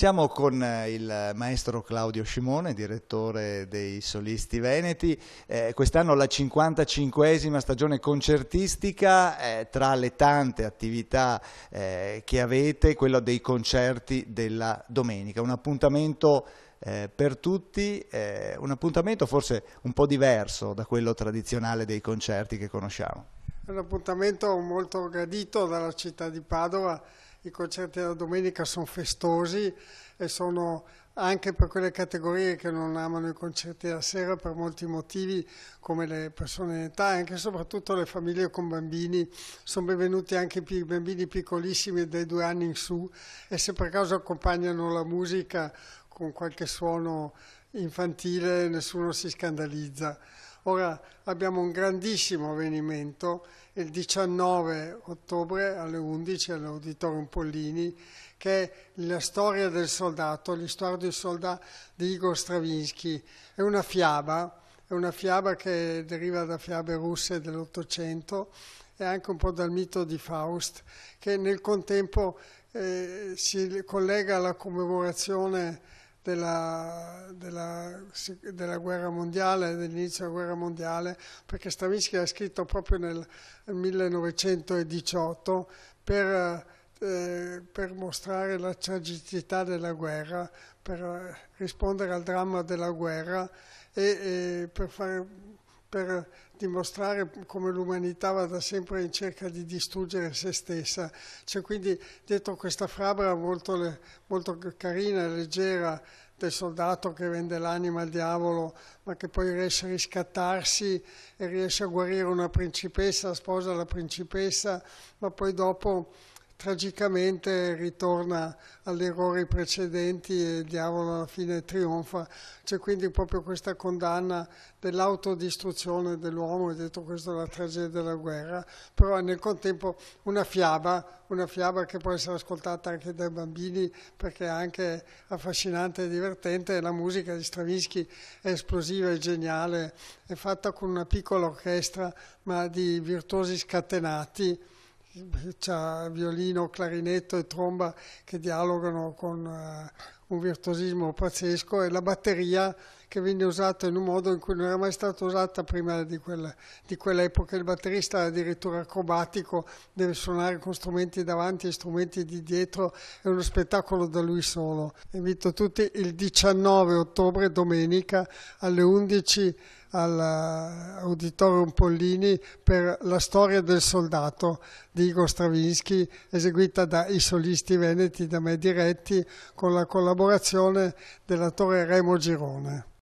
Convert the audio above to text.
Siamo con eh, il maestro Claudio Scimone, direttore dei Solisti Veneti. Eh, Quest'anno la 55esima stagione concertistica, eh, tra le tante attività eh, che avete, quella dei concerti della domenica. Un appuntamento eh, per tutti, eh, un appuntamento forse un po' diverso da quello tradizionale dei concerti che conosciamo. un appuntamento molto gradito dalla città di Padova i concerti della domenica sono festosi e sono anche per quelle categorie che non amano i concerti della sera per molti motivi come le persone in età e anche e soprattutto le famiglie con bambini sono benvenuti anche i bambini piccolissimi dai due anni in su e se per caso accompagnano la musica con qualche suono infantile nessuno si scandalizza Ora abbiamo un grandissimo avvenimento il 19 ottobre alle 11 all'Auditorium Pollini che è la storia del soldato, l'istoria del soldato di Igor Stravinsky. È una fiaba, è una fiaba che deriva da fiabe russe dell'Ottocento e anche un po' dal mito di Faust che nel contempo eh, si collega alla commemorazione della, della, della, guerra mondiale, dell'inizio della guerra mondiale, perché Stravinsky ha scritto proprio nel 1918 per, eh, per mostrare la tragicità della guerra, per rispondere al dramma della guerra e, e per fare per dimostrare come l'umanità va da sempre in cerca di distruggere se stessa. C'è cioè, quindi dietro questa fabra molto, le, molto carina, leggera, del soldato che vende l'anima al diavolo, ma che poi riesce a riscattarsi e riesce a guarire una principessa, sposa la principessa, ma poi dopo tragicamente ritorna agli errori precedenti e il diavolo alla fine trionfa. C'è quindi proprio questa condanna dell'autodistruzione dell'uomo e detto questo la tragedia della guerra, però nel contempo una fiaba, una fiaba che può essere ascoltata anche dai bambini perché è anche affascinante e divertente. La musica di Stravinsky è esplosiva e geniale, è fatta con una piccola orchestra ma di virtuosi scatenati c'ha violino, clarinetto e tromba che dialogano con eh, un virtuosismo pazzesco e la batteria che venne usata in un modo in cui non era mai stata usata prima di, quella, di quell'epoca. Il batterista è addirittura acrobatico, deve suonare con strumenti davanti e strumenti di dietro, è uno spettacolo da lui solo. Invito tutti il 19 ottobre, domenica, alle 11 all'Auditorium eh, Pollini per la storia del soldato di Igor Stravinsky, eseguita dai solisti veneti da me diretti con la collaborazione collaborazione dell'attore Remo Girone.